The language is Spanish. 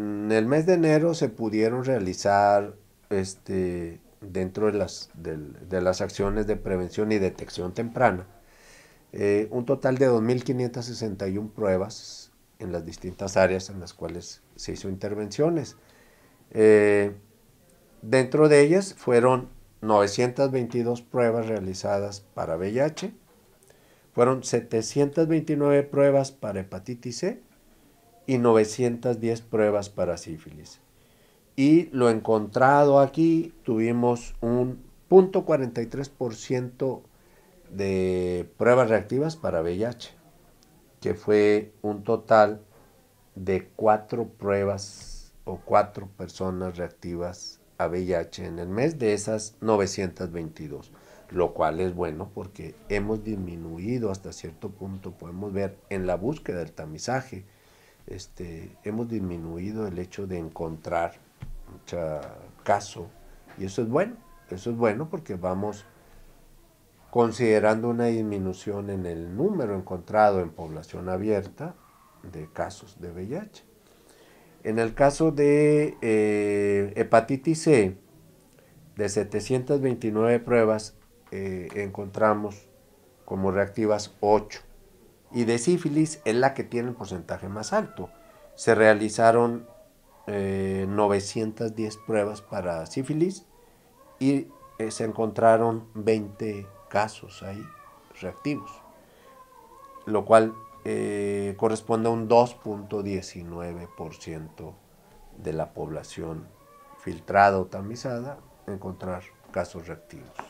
En el mes de enero se pudieron realizar este, dentro de las, acciones de prevención y detección temprana eh, un total de 2.561 pruebas en las distintas áreas en las cuales se hizo intervenciones. Eh, dentro de ellas fueron 922 pruebas realizadas para VIH, fueron 729 pruebas para hepatitis C, y 910 pruebas para sífilis. Y lo encontrado aquí, tuvimos un 0.43% de pruebas reactivas para VIH, que fue un total de cuatro pruebas o cuatro personas reactivas a VIH en el mes de esas 922, lo cual es bueno porque hemos disminuido hasta cierto punto, podemos ver en la búsqueda del tamizaje, este, hemos disminuido el hecho de encontrar mucho caso y eso es bueno, eso es bueno porque vamos considerando una disminución en el número encontrado en población abierta de casos de VIH. En el caso de eh, hepatitis C, de 729 pruebas eh, encontramos como reactivas 8 y de sífilis es la que tiene el porcentaje más alto. Se realizaron 910 eh, pruebas para sífilis y eh, se encontraron 20 casos ahí reactivos, lo cual eh, corresponde a un 2.19% de la población filtrada o tamizada encontrar casos reactivos.